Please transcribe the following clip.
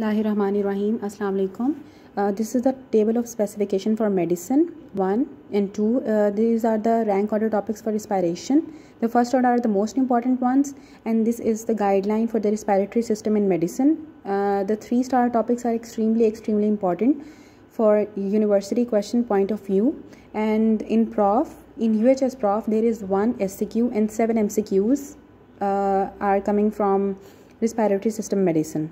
Assalamu alaikum. Uh, this is the table of specification for medicine 1 and 2. Uh, these are the rank order topics for respiration. The first order are the most important ones, and this is the guideline for the respiratory system in medicine. Uh, the three star topics are extremely, extremely important for university question point of view. And in Prof, in UHS Prof, there is one SCQ and seven MCQs uh, are coming from respiratory system medicine.